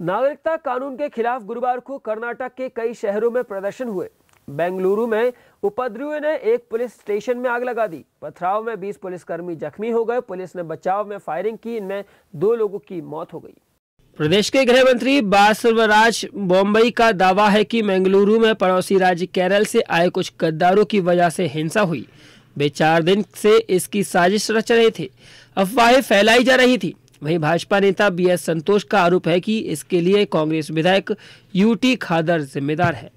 नागरिकता कानून के खिलाफ गुरुवार को कर्नाटक के कई शहरों में प्रदर्शन हुए बेंगलुरु में उपद्रवियों ने एक पुलिस स्टेशन में आग लगा दी पथराव में 20 पुलिसकर्मी जख्मी हो गए पुलिस ने बचाव में फायरिंग की इनमें दो लोगों की मौत हो गई प्रदेश के गृह मंत्री बासवराज बॉम्बई का दावा है कि बेंगलुरु में पड़ोसी राज्य केरल से आए कुछ गद्दारों की वजह से हिंसा हुई वे चार दिन से इसकी साजिश रच रहे थे अफवाहें फैलाई जा रही थी वहीं भाजपा नेता बी एस संतोष का आरोप है कि इसके लिए कांग्रेस विधायक यूटी खादर जिम्मेदार है